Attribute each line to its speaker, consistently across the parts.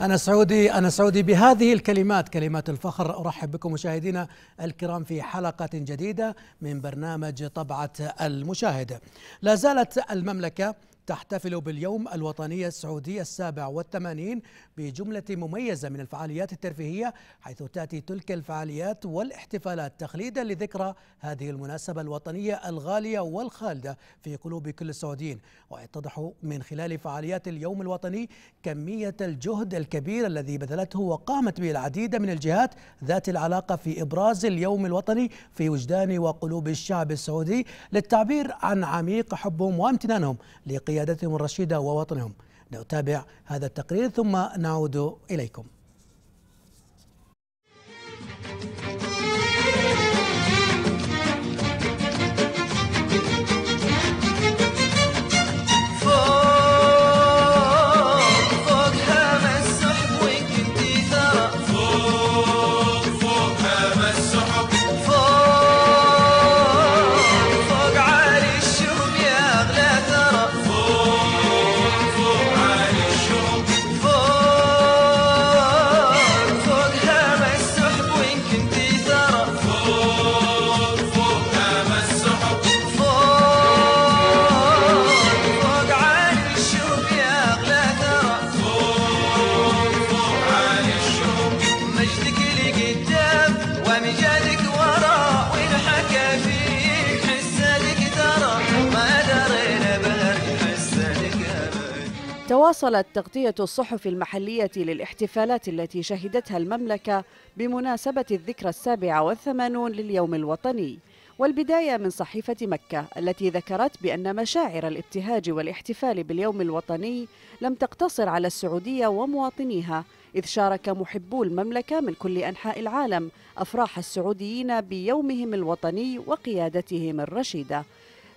Speaker 1: أنا سعودي أنا سعودي بهذه الكلمات كلمات الفخر أرحب بكم مشاهدينا الكرام في حلقة جديدة من برنامج طبعة المشاهد لا زالت المملكة تحتفل باليوم الوطني السعودي السابع والثمانين بجملة مميزة من الفعاليات الترفيهية حيث تأتي تلك الفعاليات والاحتفالات تخليدا لذكرى هذه المناسبة الوطنية الغالية والخالدة في قلوب كل السعوديين ويتضح من خلال فعاليات اليوم الوطني كمية الجهد الكبير الذي بذلته وقامت به العديد من الجهات ذات العلاقة في إبراز اليوم الوطني في وجدان وقلوب الشعب السعودي للتعبير عن عميق حبهم وامتنانهم لقيادة قيادتهم الرشيدة ووطنهم نتابع هذا التقرير ثم نعود إليكم
Speaker 2: واصلت تغطية الصحف المحلية للاحتفالات التي شهدتها المملكة بمناسبة الذكرى السابعة والثمانون لليوم الوطني والبداية من صحيفة مكة التي ذكرت بأن مشاعر الابتهاج والاحتفال باليوم الوطني لم تقتصر على السعودية ومواطنيها إذ شارك محبو المملكة من كل أنحاء العالم أفراح السعوديين بيومهم الوطني وقيادتهم الرشيدة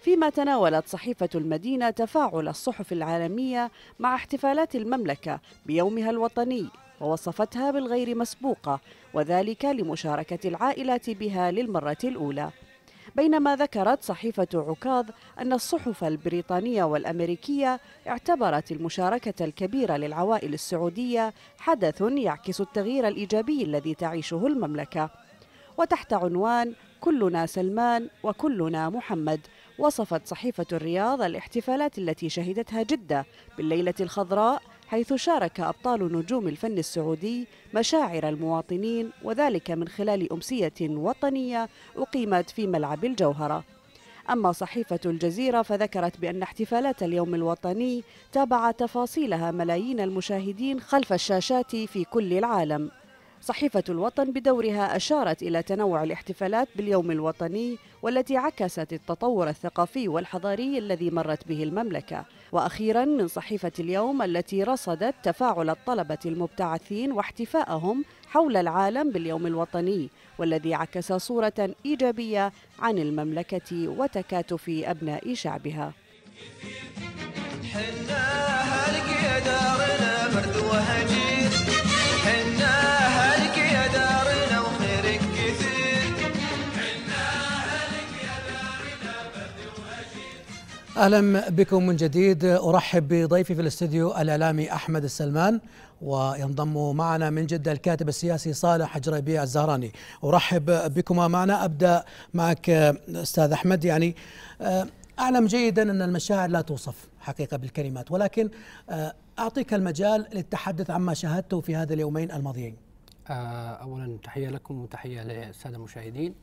Speaker 2: فيما تناولت صحيفة المدينة تفاعل الصحف العالمية مع احتفالات المملكة بيومها الوطني ووصفتها بالغير مسبوقة وذلك لمشاركة العائلات بها للمرة الأولى بينما ذكرت صحيفة عكاظ أن الصحف البريطانية والأمريكية اعتبرت المشاركة الكبيرة للعوائل السعودية حدث يعكس التغيير الإيجابي الذي تعيشه المملكة وتحت عنوان كلنا سلمان وكلنا محمد وصفت صحيفة الرياض الاحتفالات التي شهدتها جدة بالليلة الخضراء حيث شارك أبطال نجوم الفن السعودي مشاعر المواطنين وذلك من خلال أمسية وطنية أقيمت في ملعب الجوهرة أما صحيفة الجزيرة فذكرت بأن احتفالات اليوم الوطني تابع تفاصيلها ملايين المشاهدين خلف الشاشات في كل العالم صحيفة الوطن بدورها أشارت إلى تنوع الاحتفالات باليوم الوطني والتي عكست التطور الثقافي والحضاري الذي مرت به المملكة وأخيرا من صحيفة اليوم التي رصدت تفاعل الطلبة المبتعثين واحتفائهم حول العالم باليوم الوطني والذي عكس صورة إيجابية عن المملكة وتكاتف أبناء شعبها حنا هالقيدارنا برد وهجي
Speaker 1: اهلا بكم من جديد ارحب بضيفي في الاستديو الاعلامي احمد السلمان وينضم معنا من جده الكاتب السياسي صالح جريبيع الزهراني ارحب بكما معنا ابدا معك استاذ احمد يعني آه، اعلم جيدا ان المشاعر لا توصف حقيقه بالكلمات ولكن آه، اعطيك المجال للتحدث عما شاهدته في هذا اليومين الماضيين
Speaker 3: آه، اولا تحيه لكم وتحيه للساده المشاهدين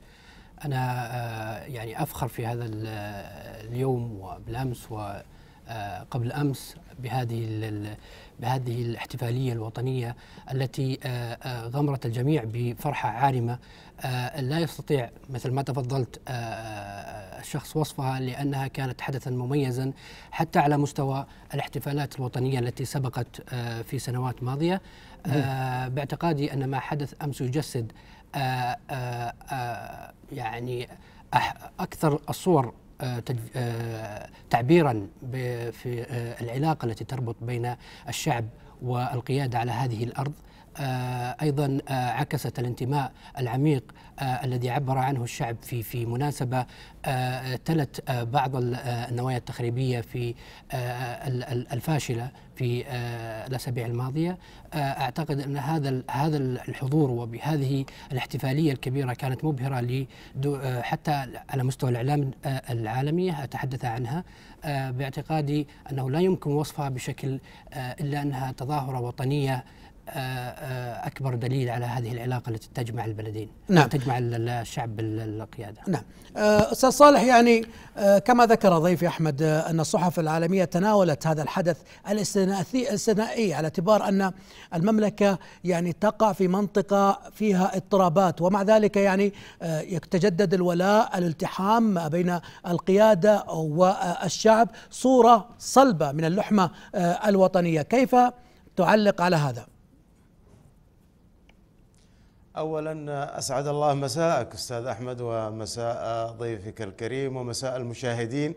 Speaker 3: أنا آه، يعني أفخر في هذا آه، اليوم وبالأمس وقبل آه، أمس بهذه بهذه الاحتفالية الوطنية التي غمرت الجميع بفرحة عارمة لا يستطيع مثل ما تفضلت الشخص وصفها لأنها كانت حدثا مميزا حتى على مستوى الاحتفالات الوطنية التي سبقت في سنوات ماضية باعتقادي أن ما حدث أمس يجسد آه، آه، آه، يعني اكثر الصور تعبيرا في العلاقه التي تربط بين الشعب والقياده على هذه الارض آه، ايضا آه، عكست الانتماء العميق آه، الذي عبر عنه الشعب في في مناسبه تلت بعض النوايا التخريبيه في الفاشله في الاسابيع الماضيه اعتقد ان هذا هذا الحضور وبهذه الاحتفاليه الكبيره كانت مبهره حتى على مستوى الاعلام العالمي اتحدث عنها باعتقادي انه لا يمكن وصفها بشكل الا انها تظاهره وطنيه اكبر دليل على هذه العلاقه التي تجمع البلدين نعم تجمع الشعب القياده
Speaker 1: نعم آه، استاذ صالح يعني آه، كما ذكر ضيفي احمد آه، ان الصحف العالميه تناولت هذا الحدث الاستثنائي على اعتبار ان المملكه يعني تقع في منطقه فيها اضطرابات ومع ذلك يعني يتجدد الولاء الالتحام بين القياده والشعب صوره صلبه من اللحمه الوطنيه كيف تعلق على هذا
Speaker 4: اولا اسعد الله مساءك استاذ احمد ومساء ضيفك الكريم ومساء المشاهدين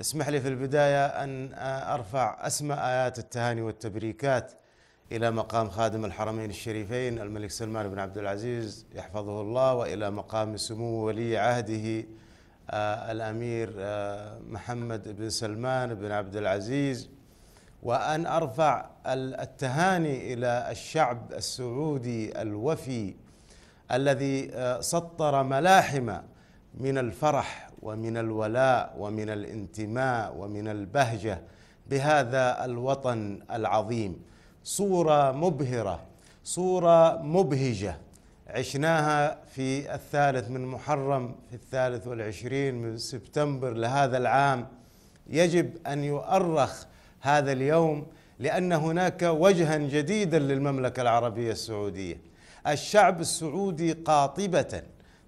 Speaker 4: اسمح لي في البدايه ان ارفع اسمى ايات التهاني والتبريكات الى مقام خادم الحرمين الشريفين الملك سلمان بن عبد العزيز يحفظه الله والى مقام سمو ولي عهده آه، الامير آه، محمد بن سلمان بن عبد العزيز وأن أرفع التهاني إلى الشعب السعودي الوفي الذي آه، سطر ملاحم من الفرح ومن الولاء ومن الانتماء ومن البهجة بهذا الوطن العظيم صورة مبهرة صورة مبهجة عشناها في الثالث من محرم في الثالث والعشرين من سبتمبر لهذا العام يجب أن يؤرخ هذا اليوم لان هناك وجها جديدا للمملكه العربيه السعوديه الشعب السعودي قاطبه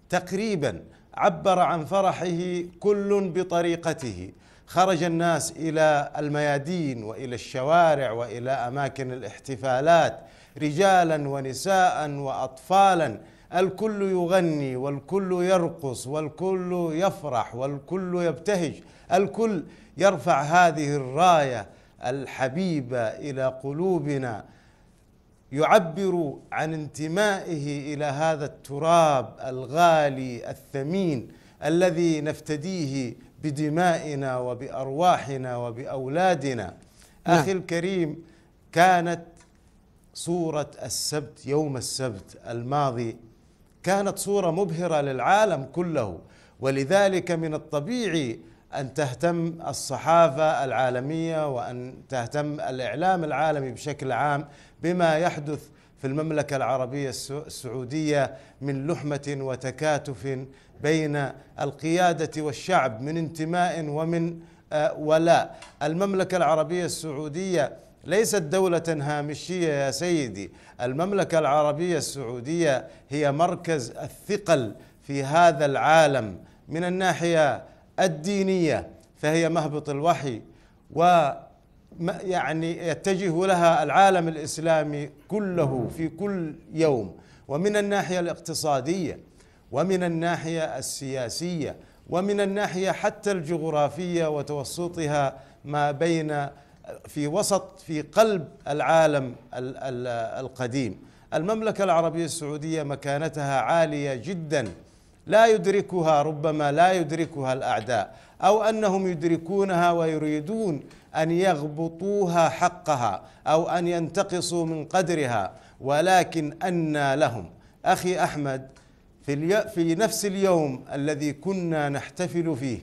Speaker 4: تقريبا عبر عن فرحه كل بطريقته خرج الناس الى الميادين والى الشوارع والى اماكن الاحتفالات رجالا ونساء واطفالا الكل يغني والكل يرقص والكل يفرح والكل يبتهج الكل يرفع هذه الرايه الحبيب الى قلوبنا يعبر عن انتمائه الى هذا التراب الغالي الثمين الذي نفتديه بدمائنا وبارواحنا وباولادنا نعم. اخي الكريم كانت صوره السبت يوم السبت الماضي كانت صوره مبهره للعالم كله ولذلك من الطبيعي أن تهتم الصحافة العالمية وأن تهتم الإعلام العالمي بشكل عام بما يحدث في المملكة العربية السعودية من لحمة وتكاتف بين القيادة والشعب من انتماء ومن آه، ولاء المملكة العربية السعودية ليست دولة هامشية يا سيدي المملكة العربية السعودية هي مركز الثقل في هذا العالم من الناحية الدينية فهي مهبط الوحي و يعني يتجه لها العالم الإسلامي كله في كل يوم ومن الناحية الاقتصادية ومن الناحية السياسية ومن الناحية حتى الجغرافية وتوسطها ما بين في وسط في قلب العالم القديم المملكة العربية السعودية مكانتها عالية جدا لا يدركها ربما لا يدركها الاعداء او انهم يدركونها ويريدون ان يغبطوها حقها او ان ينتقصوا من قدرها ولكن انى لهم اخي احمد في, في نفس اليوم الذي كنا نحتفل فيه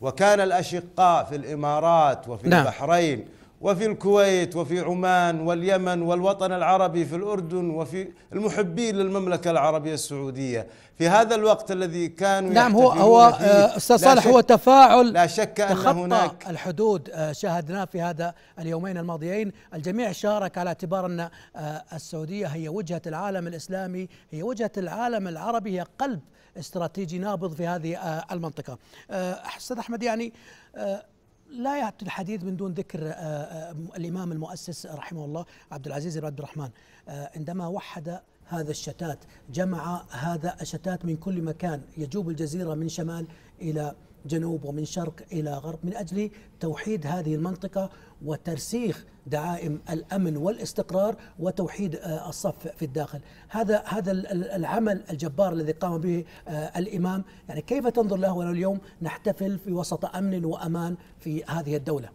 Speaker 4: وكان الاشقاء في الامارات وفي نعم. البحرين وفي الكويت وفي عمان واليمن والوطن العربي في الأردن وفي المحبين للمملكة العربية السعودية في هذا الوقت الذي كانوا نعم هو هو آه، أستاذ صالح هو تفاعل لا شك أن هناك
Speaker 1: الحدود آه، شاهدناه في هذا اليومين الماضيين الجميع شارك على اعتبار أن آه، السعودية هي وجهة العالم الإسلامي هي وجهة العالم العربي هي قلب استراتيجي نابض في هذه المنطقة أستاذ أحمد يعني لا يعطي الحديث من دون ذكر آه، آه، الامام المؤسس رحمه الله عبد العزيز بن عبد الرحمن آه، عندما وحد هذا الشتات جمع هذا الشتات من كل مكان يجوب الجزيره من شمال الى جنوب ومن شرق إلى غرب من أجل توحيد هذه المنطقة وترسيخ دعائم الأمن والاستقرار وتوحيد آه، الصف في الداخل هذا هذا العمل الجبار الذي قام به آه، الإمام يعني كيف تنظر له اليوم نحتفل في وسط أمن وأمان
Speaker 3: في هذه الدولة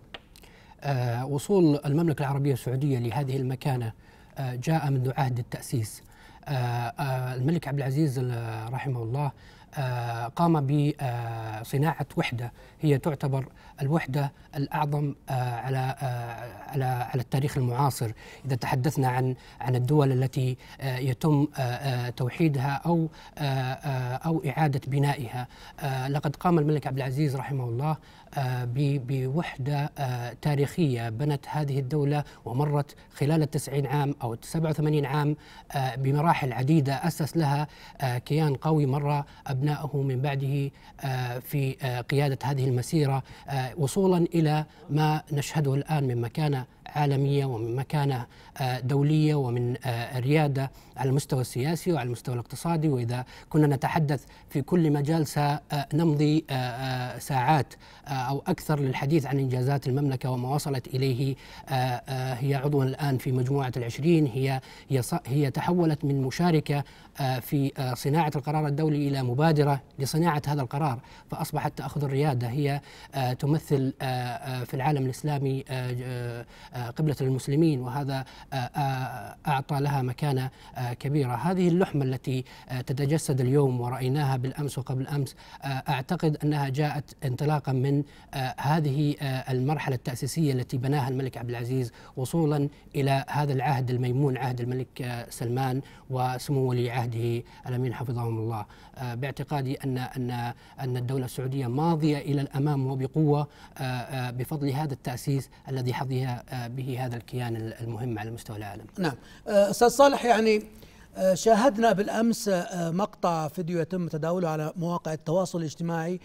Speaker 3: آه، وصول المملكة العربية السعودية لهذه المكانة جاء منذ عهد التأسيس الملك عبد العزيز رحمه الله آه، قام بصناعة وحدة هي تعتبر الوحده الاعظم آه، على آه، على على التاريخ المعاصر اذا تحدثنا عن عن الدول التي آه، يتم توحيدها او او اعاده بنائها لقد قام الملك عبد العزيز رحمه الله بوحدة تاريخية بنت هذه الدولة ومرت خلال التسعين عام أو السبعة وثمانين عام بمراحل عديدة أسس لها كيان قوي مر أبنائه من بعده في قيادة هذه المسيرة وصولا الى ما نشهده الان من مكانه عالمية ومن مكانة آه، دولية ومن آه، ريادة على المستوى السياسي وعلى المستوى الاقتصادي وإذا كنا نتحدث في كل مجال سنمضي آه، ساعات أو أكثر للحديث عن إنجازات المملكة وما وصلت إليه هي عضوا الآن في مجموعة العشرين هي هي تحولت من مشاركة في صناعة القرار الدولي إلى مبادرة لصناعة هذا القرار فأصبحت تأخذ الريادة هي تمثل في العالم الإسلامي قبلة المسلمين وهذا آه، آه، أعطى لها مكانة آه، كبيرة هذه اللحمة التي تتجسد اليوم ورأيناها بالأمس وقبل أمس أعتقد أنها جاءت انطلاقا من هذه المرحلة التأسيسية التي بناها الملك عبد العزيز وصولا إلى هذا العهد الميمون عهد الملك سلمان وسمو ولي عهده الأمين حفظهم الله باعتقادي أن أن أن الدولة السعودية ماضية إلى الأمام وبقوة بفضل هذا التأسيس الذي حظيها به هذا الكيان المهم على مستوى العالم
Speaker 1: نعم آه، أستاذ صالح يعني آه، شاهدنا بالامس آه، مقطع فيديو يتم تداوله على مواقع التواصل الاجتماعي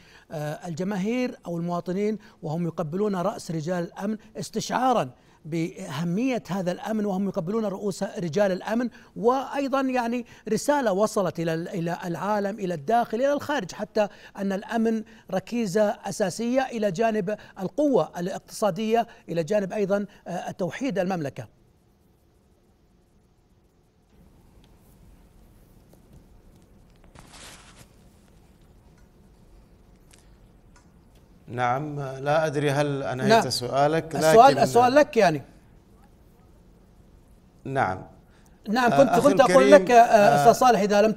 Speaker 1: الجماهير او المواطنين وهم يقبلون راس رجال الامن استشعارا باهميه هذا الامن وهم يقبلون رؤوس رجال الامن وايضا يعني رساله وصلت الى الى العالم الى الداخل الى الخارج حتى ان الامن ركيزه اساسيه الى جانب القوه الاقتصاديه الى جانب ايضا آه، توحيد المملكه
Speaker 4: نعم لا أدري هل أنهيت نعم. سؤالك لكن السؤال السؤال لك يعني نعم نعم كنت آه، كنت أقول لك آه، آه. أستاذ صالح
Speaker 1: إذا لم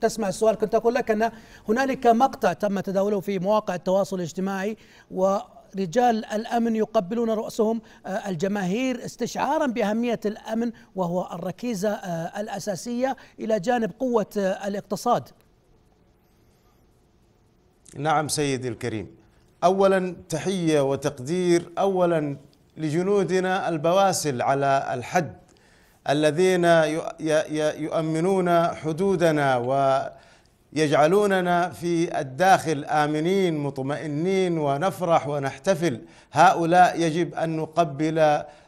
Speaker 1: تسمع السؤال كنت أقول لك أن هنالك مقطع تم تداوله في مواقع التواصل الاجتماعي و رجال الامن يقبلون راسهم الجماهير استشعارا باهميه الامن وهو الركيزه الاساسيه الى جانب قوه الاقتصاد.
Speaker 4: نعم سيدي الكريم اولا تحيه وتقدير اولا لجنودنا البواسل على الحد الذين يؤمنون حدودنا ويجعلوننا في الداخل امنين مطمئنين ونفرح ونحتفل هؤلاء يجب ان نقبل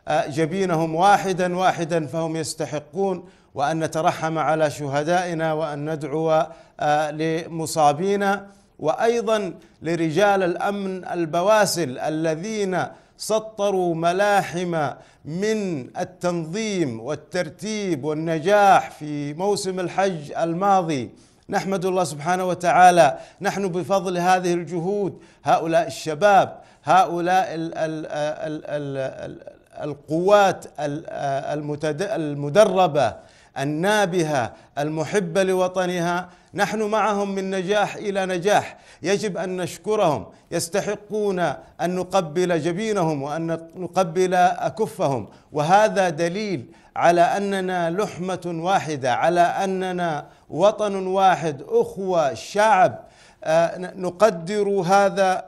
Speaker 4: آه، جبينهم واحدا واحدا فهم يستحقون وان نترحم على شهدائنا وان ندعو آه، لمصابينا وايضا لرجال الامن البواسل الذين سطروا ملاحم من التنظيم والترتيب والنجاح في موسم الحج الماضي نحمد الله سبحانه وتعالى نحن بفضل هذه الجهود هؤلاء الشباب هؤلاء ال ال ال ال ال القوات المدربه النابهه المحبه لوطنها نحن معهم من نجاح الى نجاح يجب ان نشكرهم يستحقون ان نقبل جبينهم وان نقبل اكفهم وهذا دليل على اننا لحمه واحده على اننا وطن واحد اخوه شعب آه، نقدر هذا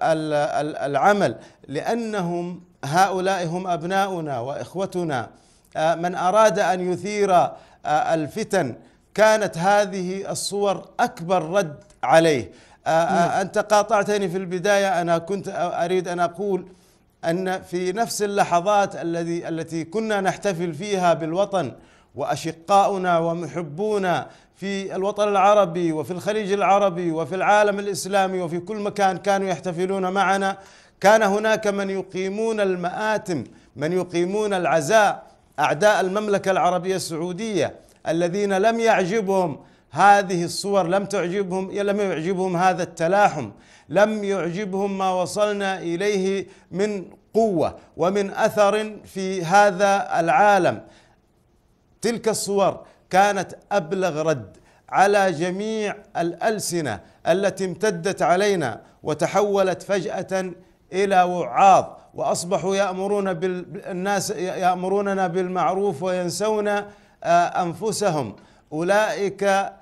Speaker 4: العمل لانهم هؤلاء هم ابناؤنا واخوتنا آه، من اراد ان يثير آه، الفتن كانت هذه الصور اكبر رد عليه انت قاطعتني في البدايه انا كنت اريد ان اقول ان في نفس اللحظات الذي التي كنا نحتفل فيها بالوطن واشقاؤنا ومحبونا في الوطن العربي وفي الخليج العربي وفي العالم الاسلامي وفي كل مكان كانوا يحتفلون معنا كان هناك من يقيمون المآتم من يقيمون العزاء اعداء المملكه العربيه السعوديه الذين لم يعجبهم هذه الصور لم تعجبهم لم يعجبهم هذا التلاحم لم يعجبهم ما وصلنا اليه من قوه ومن اثر في هذا العالم تلك الصور كانت ابلغ رد على جميع الالسنه التي امتدت علينا وتحولت فجاه الى وعاظ واصبحوا يامرون بالناس يامروننا بالمعروف وينسون انفسهم اولئك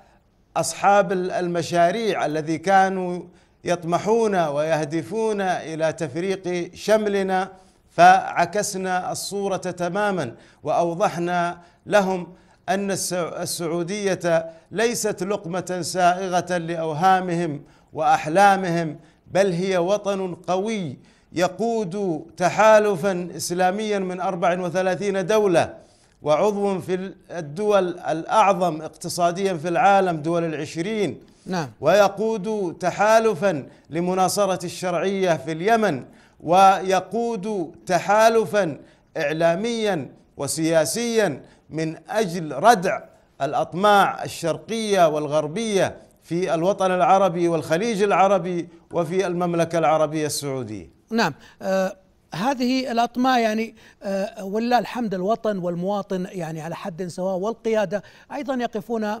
Speaker 4: اصحاب المشاريع الذي كانوا يطمحون ويهدفون الى تفريق شملنا فعكسنا الصوره تماما واوضحنا لهم ان السعوديه ليست لقمه سائغه لاوهامهم واحلامهم بل هي وطن قوي يقود تحالفا اسلاميا من 34 دوله وعضو في الدول الأعظم اقتصاديا في العالم دول العشرين نعم. ويقود تحالفا لمناصرة الشرعية في اليمن ويقود تحالفا إعلاميا وسياسيا من أجل ردع الأطماع الشرقية والغربية في الوطن العربي والخليج العربي وفي المملكة العربية السعودية نعم
Speaker 1: أه هذه الأطماع يعني آه، ولله الحمد الوطن والمواطن يعني على حد سواء والقيادة أيضا يقفون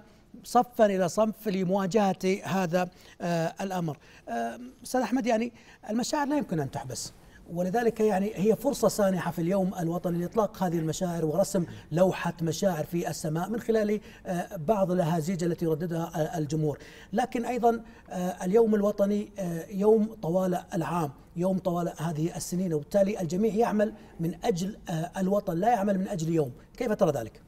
Speaker 1: صفا الى صف لمواجهه هذا آه، الامر. آه، استاذ احمد يعني المشاعر لا يمكن ان تحبس. ولذلك يعني هي فرصة سانحة في اليوم الوطني لإطلاق هذه المشاعر ورسم لوحة مشاعر في السماء من خلال آه، بعض الأهازيج التي يرددها آه، الجمهور لكن أيضا آه، اليوم الوطني يوم طوال العام يوم طوال هذه
Speaker 3: السنين وبالتالي الجميع يعمل من أجل الوطن لا يعمل من أجل يوم كيف ترى ذلك؟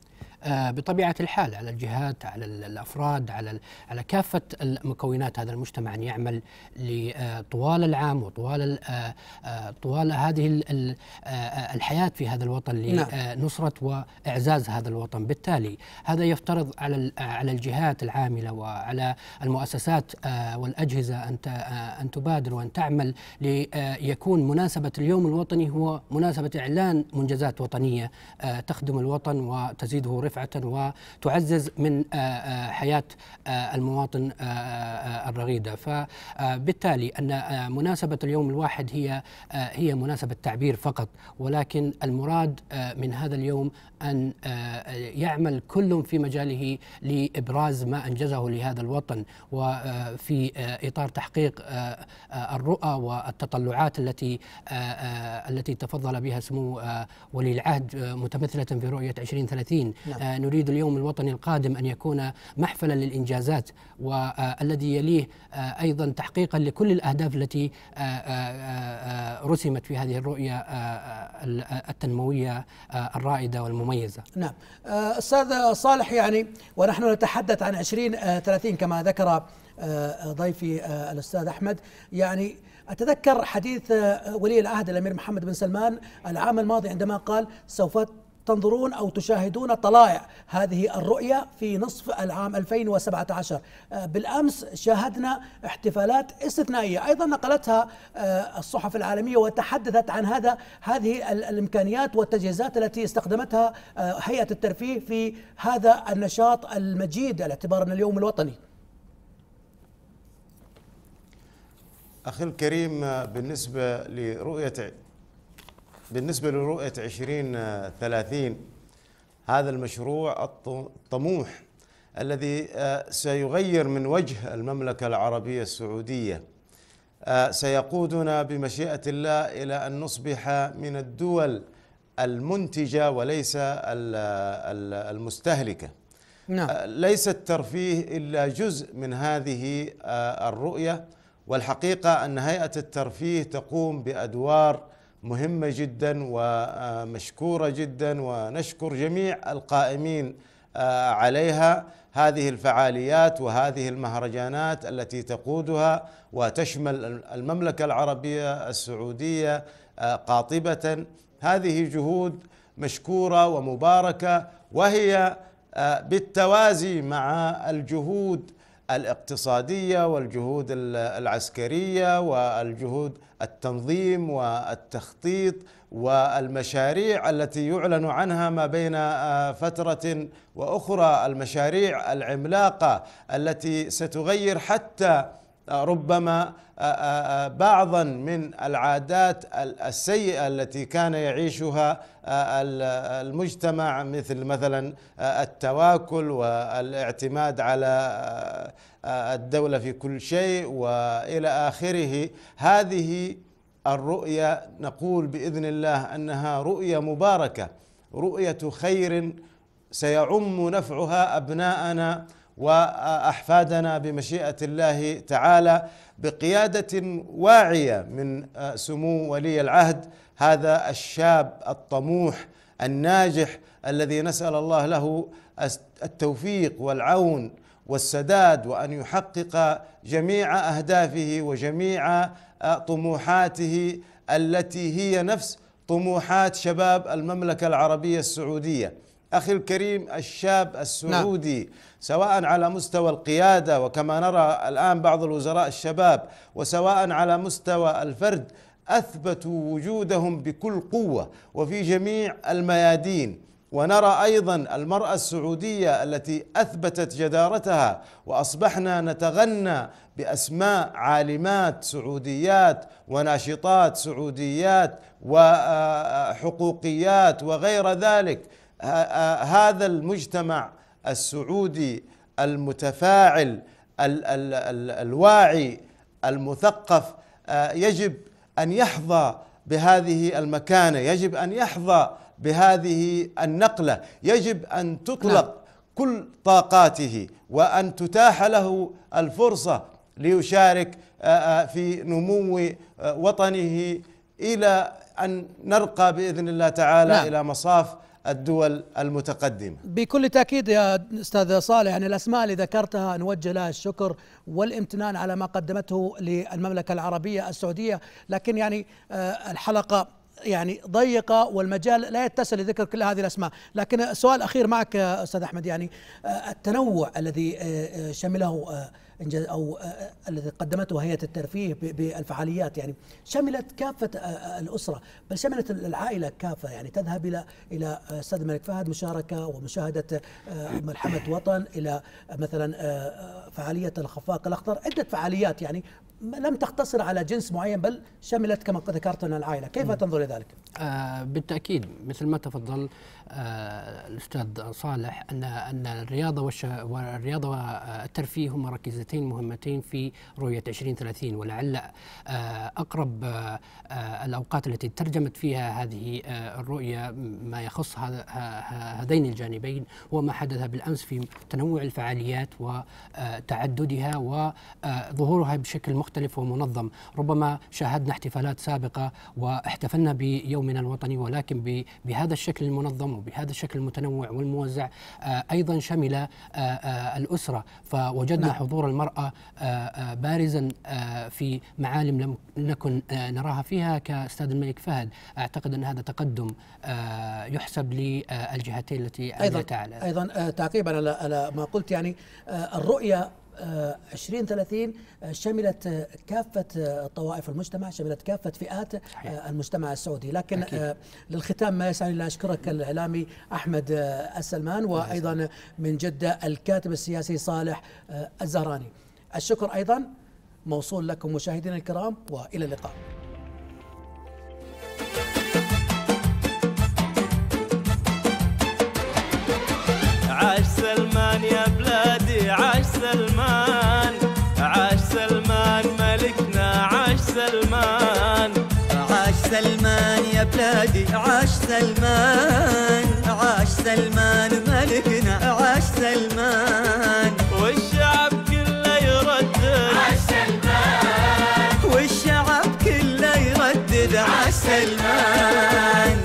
Speaker 3: آه، بطبيعه الحال على الجهات على الافراد على على كافه مكونات هذا المجتمع ان يعمل لطوال العام وطوال آه، آه، طوال هذه الحياه في هذا الوطن لنصره نعم. واعزاز هذا الوطن بالتالي هذا يفترض على على الجهات العامله وعلى المؤسسات والاجهزه ان ان تبادر وان تعمل ليكون مناسبه اليوم الوطني هو مناسبه اعلان منجزات وطنيه تخدم الوطن وتزيده رفقا دفعة وتعزز من آه، آه، حياة آه، المواطن الرغيدة فبالتالي أن مناسبة اليوم الواحد هي هي مناسبة تعبير فقط ولكن المراد من هذا اليوم أن يعمل كل في مجاله لإبراز ما أنجزه لهذا الوطن وفي إطار تحقيق الرؤى والتطلعات التي التي تفضل بها سمو ولي العهد متمثلة في رؤية 2030 نعم. نريد اليوم الوطني القادم أن يكون محفلا للإنجازات والذي يليه آه، أيضا تحقيقا لكل الأهداف التي آه، آه، رسمت في هذه الرؤية التنموية الرائدة والمميزة نعم
Speaker 1: أستاذ صالح يعني ونحن نتحدث عن 30 كما ذكر ضيفي الأستاذ أحمد يعني أتذكر حديث ولي العهد الأمير محمد بن سلمان العام الماضي عندما قال سوف تنظرون أو تشاهدون طلائع هذه الرؤية في نصف العام 2017 آه، بالأمس شاهدنا احتفالات استثنائية أيضا نقلتها آه، الصحف العالمية وتحدثت عن هذا هذه الإمكانيات والتجهيزات التي استخدمتها آه، هيئة الترفيه في هذا النشاط المجيد على اعتبار اليوم الوطني
Speaker 4: أخي الكريم بالنسبة لرؤية بالنسبة لرؤية 2030 آه، هذا المشروع الطموح الذي آه، سيغير من وجه المملكة العربية السعودية آه، سيقودنا بمشيئة الله إلى أن نصبح من الدول المنتجة وليس المستهلكة نعم. ليس الترفيه إلا جزء من هذه الرؤية والحقيقة أن هيئة الترفيه تقوم بأدوار مهمة جدا ومشكورة جدا ونشكر جميع القائمين آه، عليها هذه الفعاليات وهذه المهرجانات التي تقودها وتشمل المملكة العربية السعودية آه، قاطبة هذه جهود مشكورة ومباركة وهي آه، بالتوازي مع الجهود الاقتصاديه والجهود العسكريه والجهود التنظيم والتخطيط والمشاريع التي يعلن عنها ما بين آه، فتره واخرى المشاريع العملاقه التي ستغير حتى ربما آه، آه، آه، بعضا من العادات السيئه التي كان يعيشها المجتمع مثل مثلا التواكل والاعتماد على الدوله في كل شيء والى اخره هذه الرؤيه نقول باذن الله انها رؤيه مباركه رؤيه خير سيعم نفعها ابناءنا واحفادنا بمشيئه الله تعالى بقياده واعيه من آه، سمو ولي العهد هذا الشاب الطموح الناجح الذي نسال الله له التوفيق والعون والسداد وان يحقق جميع اهدافه وجميع آه، طموحاته التي هي نفس طموحات شباب المملكه العربيه السعوديه أخي الكريم الشاب نعم. السعودي نعم. سواء على مستوى القيادة وكما نرى الآن بعض الوزراء الشباب وسواء على مستوى الفرد أثبتوا وجودهم بكل قوة وفي جميع الميادين ونرى أيضا المرأة السعودية التي أثبتت جدارتها وأصبحنا نتغنى بأسماء عالمات سعوديات وناشطات سعوديات وحقوقيات وغير ذلك آه، هذا المجتمع السعودي المتفاعل ال ال ال الواعي المثقف آه، يجب ان يحظى بهذه المكانه، يجب ان يحظى بهذه النقله، يجب ان تطلق نعم. كل طاقاته وان تتاح له الفرصه ليشارك آه، في نمو وطنه الى ان نرقى باذن الله تعالى نعم. الى مصاف الدول المتقدمة
Speaker 1: بكل تأكيد يا أستاذ صالح يعني الأسماء اللي ذكرتها نوجه لها الشكر والامتنان على ما قدمته للمملكة العربية السعودية لكن يعني آه، الحلقة يعني ضيقة والمجال لا يتسع لذكر كل هذه الأسماء لكن سؤال أخير معك أستاذ أحمد يعني آه، التنوع الذي آه، شمله انجاز او آه، آه، الذي قدمته هيئه الترفيه بالفعاليات يعني شملت كافه آه، الاسره بل شملت العائله كافه يعني تذهب الى الى استاد الملك فهد مشاركه ومشاهده ملحمه وطن الى مثلا فعاليه الخفاق الاخضر عده فعاليات يعني لم تقتصر على جنس معين بل شملت كما ذكرت لنا العائله، كيف م. تنظر
Speaker 3: الى ذلك؟ آه بالتاكيد مثل ما تفضل آه الاستاذ صالح ان ان الرياضه والش... والرياضه والترفيه آه، هما ركيزتين مهمتين في رؤيه 2030 ولعل آه اقرب آه،, آه الاوقات التي ترجمت فيها هذه آه الرؤيه ما يخص هذين الجانبين هو ما حدث بالامس في تنوع الفعاليات وتعددها آه، وظهورها بشكل مختلف مختلف ومنظم ربما شاهدنا احتفالات سابقة واحتفلنا بيومنا الوطني ولكن بهذا الشكل المنظم وبهذا الشكل المتنوع والموزع آه، أيضا شمل آه، آه، الأسرة فوجدنا نعم. حضور المرأة بارزا في معالم لم نكن نراها فيها كاستاذ الملك فهد أعتقد أن هذا تقدم يحسب للجهتين التي أيضا, أيضا تعقيبا
Speaker 1: على ما قلت يعني الرؤية
Speaker 3: 2030
Speaker 1: آه، آه، شملت آه، كافة طوائف المجتمع شملت كافة فئات المجتمع السعودي لكن أكيد. للختام ما يسعني أن أشكرك الإعلامي أحمد السلمان وأيضا من جدة الكاتب السياسي صالح الزهراني الشكر أيضا موصول لكم مشاهدينا الكرام وإلى اللقاء
Speaker 4: عاش سلمان يا بلاد بلادي عاش سلمان عاش سلمان ملكنا عاش سلمان والشعب كله يردد عاش سلمان والشعب كله يردد عاش سلمان